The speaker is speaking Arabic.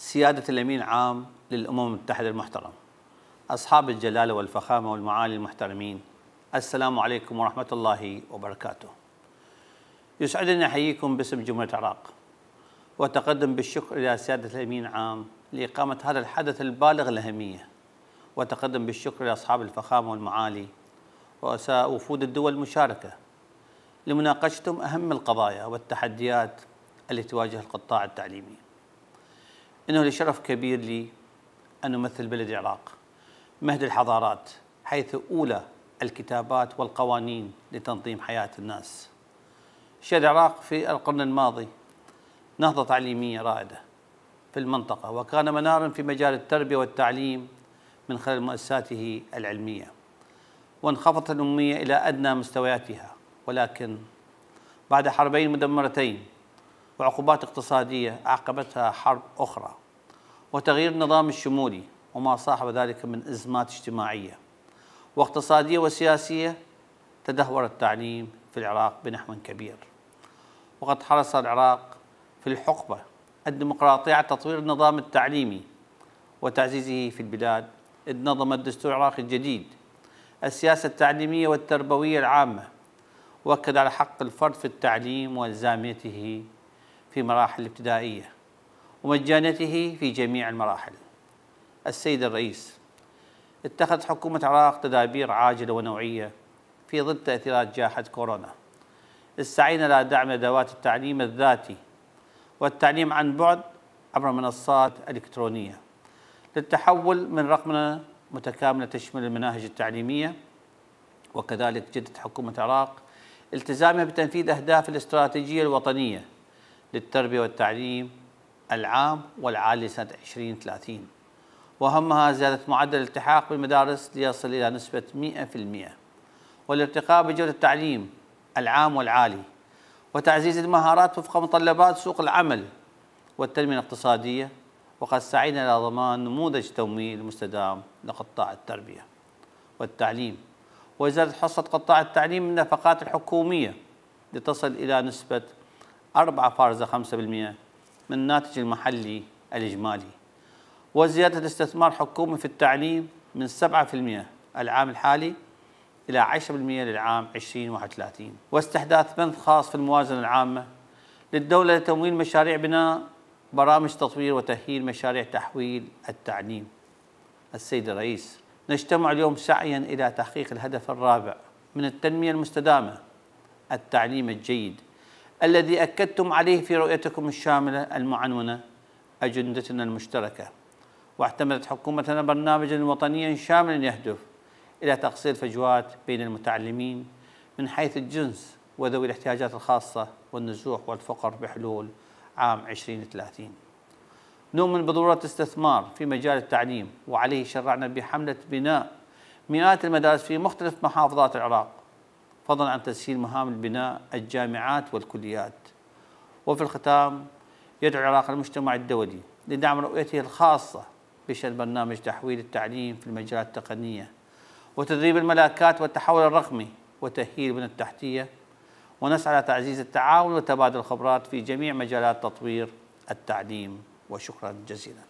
سيادة الأمين عام للأمم المتحدة المحترم أصحاب الجلالة والفخامة والمعالي المحترمين السلام عليكم ورحمة الله وبركاته يسعدني أحييكم باسم جمهورية العراق وتقدم بالشكر إلى سيادة الأمين عام لإقامة هذا الحدث البالغ الأهمية وتقدم بالشكر إلى أصحاب الفخامة والمعالي رؤساء وفود الدول المشاركة لمناقشتهم أهم القضايا والتحديات التي تواجه القطاع التعليمي أنه لي شرف كبير لي أن أمثل بلد العراق مهد الحضارات حيث أولى الكتابات والقوانين لتنظيم حياة الناس شهد العراق في القرن الماضي نهضة تعليمية رائدة في المنطقة وكان منارا في مجال التربية والتعليم من خلال مؤسساته العلمية وانخفضت الأمية إلى أدنى مستوياتها ولكن بعد حربين مدمرتين وعقوبات اقتصادية أعقبتها حرب أخرى وتغيير النظام الشمولي وما صاحب ذلك من أزمات اجتماعية واقتصادية وسياسية تدهور التعليم في العراق بنحو كبير وقد حرص العراق في الحقبة الديمقراطية على تطوير النظام التعليمي وتعزيزه في البلاد إذ نظم الدستور العراقي الجديد السياسة التعليمية والتربوية العامة وأكد على حق الفرد في التعليم والزاميته في مراحل الابتدائية ومجانته في جميع المراحل السيد الرئيس اتخذت حكومة العراق تدابير عاجلة ونوعية في ظل تأثيرات جائحة كورونا استعين إلى دعم أدوات التعليم الذاتي والتعليم عن بعد عبر منصات إلكترونية للتحول من رقمنة متكاملة تشمل المناهج التعليمية وكذلك جدت حكومة العراق التزامها بتنفيذ أهداف الاستراتيجية الوطنية للتربية والتعليم العام والعالي لسنة 2030 وأهمها زيادة معدل الالتحاق بالمدارس ليصل إلى نسبة 100% والارتقاء بجودة التعليم العام والعالي وتعزيز المهارات وفق متطلبات سوق العمل والتنمية الاقتصادية وقد سعينا إلى ضمان نموذج تمويل مستدام لقطاع التربية والتعليم وإزالة حصة قطاع التعليم من النفقات الحكومية لتصل إلى نسبة 4.5% من الناتج المحلي الإجمالي وزيادة الاستثمار حكومي في التعليم من 7% العام الحالي إلى 10% للعام 2031 واستحداث بند خاص في الموازنة العامة للدولة لتمويل مشاريع بناء برامج تطوير وتأهيل مشاريع تحويل التعليم السيد الرئيس نجتمع اليوم سعيا إلى تحقيق الهدف الرابع من التنمية المستدامة التعليم الجيد الذي أكدتم عليه في رؤيتكم الشاملة المعنونة أجندتنا المشتركة واعتمدت حكومتنا برنامجا وطنيا شاملا يهدف إلى تقصير فجوات بين المتعلمين من حيث الجنس وذوي الاحتياجات الخاصة والنزوح والفقر بحلول عام 2030 نؤمن بضرورة استثمار في مجال التعليم وعليه شرعنا بحملة بناء مئات المدارس في مختلف محافظات العراق فضلا عن تسهيل مهام البناء الجامعات والكليات وفي الختام يدعو العراق المجتمع الدولي لدعم رؤيته الخاصة بشأن برنامج تحويل التعليم في المجالات التقنية وتدريب الملاكات والتحول الرقمي وتأهيل البنى التحتية ونسعى لتعزيز التعاون وتبادل الخبرات في جميع مجالات تطوير التعليم وشكرا جزيلا